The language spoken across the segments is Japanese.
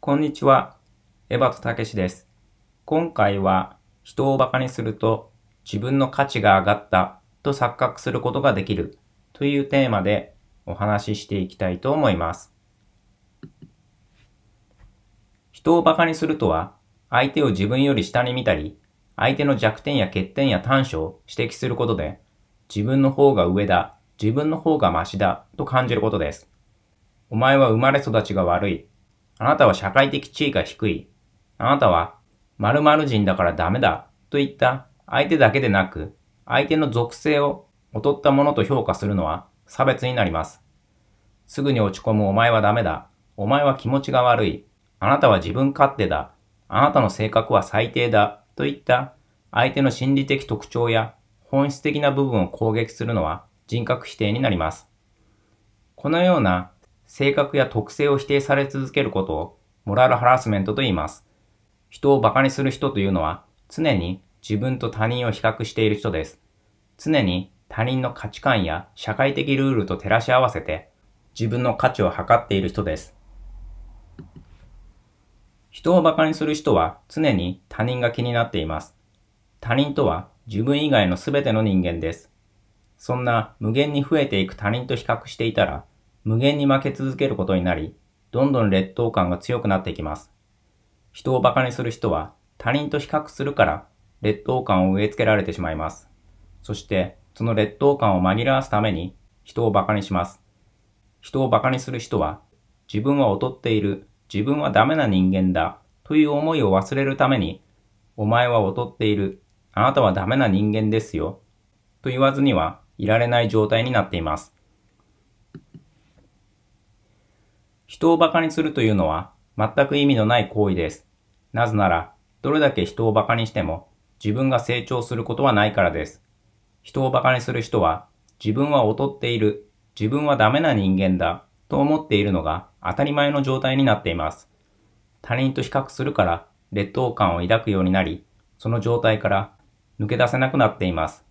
こんにちは。エバトたけしです。今回は人をバカにすると自分の価値が上がったと錯覚することができるというテーマでお話ししていきたいと思います。人をバカにするとは相手を自分より下に見たり相手の弱点や欠点や短所を指摘することで自分の方が上だ、自分の方がマシだと感じることです。お前は生まれ育ちが悪いあなたは社会的地位が低い。あなたは〇〇人だからダメだ。といった相手だけでなく、相手の属性を劣ったものと評価するのは差別になります。すぐに落ち込むお前はダメだ。お前は気持ちが悪い。あなたは自分勝手だ。あなたの性格は最低だ。といった相手の心理的特徴や本質的な部分を攻撃するのは人格否定になります。このような性格や特性を否定され続けることをモラルハラスメントと言います。人を馬鹿にする人というのは常に自分と他人を比較している人です。常に他人の価値観や社会的ルールと照らし合わせて自分の価値を測っている人です。人を馬鹿にする人は常に他人が気になっています。他人とは自分以外の全ての人間です。そんな無限に増えていく他人と比較していたら無限に負け続けることになり、どんどん劣等感が強くなっていきます。人を馬鹿にする人は他人と比較するから劣等感を植え付けられてしまいます。そして、その劣等感を紛らわすために人を馬鹿にします。人を馬鹿にする人は自分は劣っている、自分はダメな人間だという思いを忘れるために、お前は劣っている、あなたはダメな人間ですよと言わずにはいられない状態になっています。人を馬鹿にするというのは全く意味のない行為です。なぜなら、どれだけ人を馬鹿にしても自分が成長することはないからです。人を馬鹿にする人は自分は劣っている、自分はダメな人間だと思っているのが当たり前の状態になっています。他人と比較するから劣等感を抱くようになり、その状態から抜け出せなくなっています。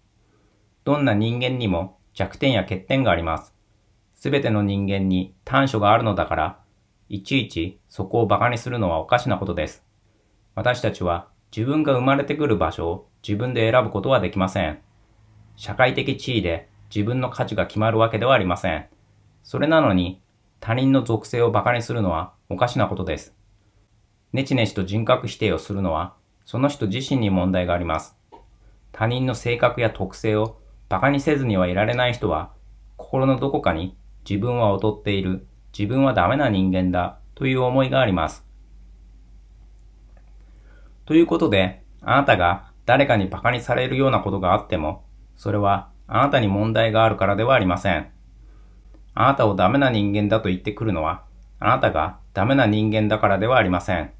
どんな人間にも弱点や欠点があります。すべての人間に短所があるのだから、いちいちそこを馬鹿にするのはおかしなことです。私たちは自分が生まれてくる場所を自分で選ぶことはできません。社会的地位で自分の価値が決まるわけではありません。それなのに他人の属性を馬鹿にするのはおかしなことです。ネチネチと人格否定をするのはその人自身に問題があります。他人の性格や特性を馬鹿にせずにはいられない人は心のどこかに自分は劣っている、自分はダメな人間だという思いがあります。ということで、あなたが誰かに馬鹿にされるようなことがあっても、それはあなたに問題があるからではありません。あなたをダメな人間だと言ってくるのは、あなたがダメな人間だからではありません。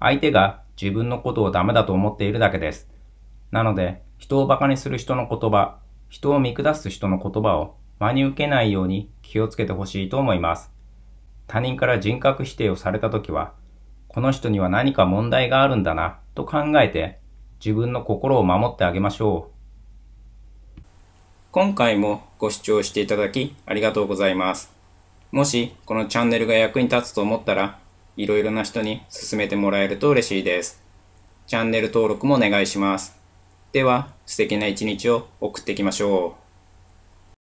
相手が自分のことをダメだと思っているだけです。なので、人を馬鹿にする人の言葉、人を見下す人の言葉を真に受けないように気をつけてほしいと思います。他人から人格否定をされた時は、この人には何か問題があるんだなと考えて自分の心を守ってあげましょう。今回もご視聴していただきありがとうございます。もしこのチャンネルが役に立つと思ったら、いろいろな人に勧めてもらえると嬉しいです。チャンネル登録もお願いします。では、素敵な一日を送っていきましょう。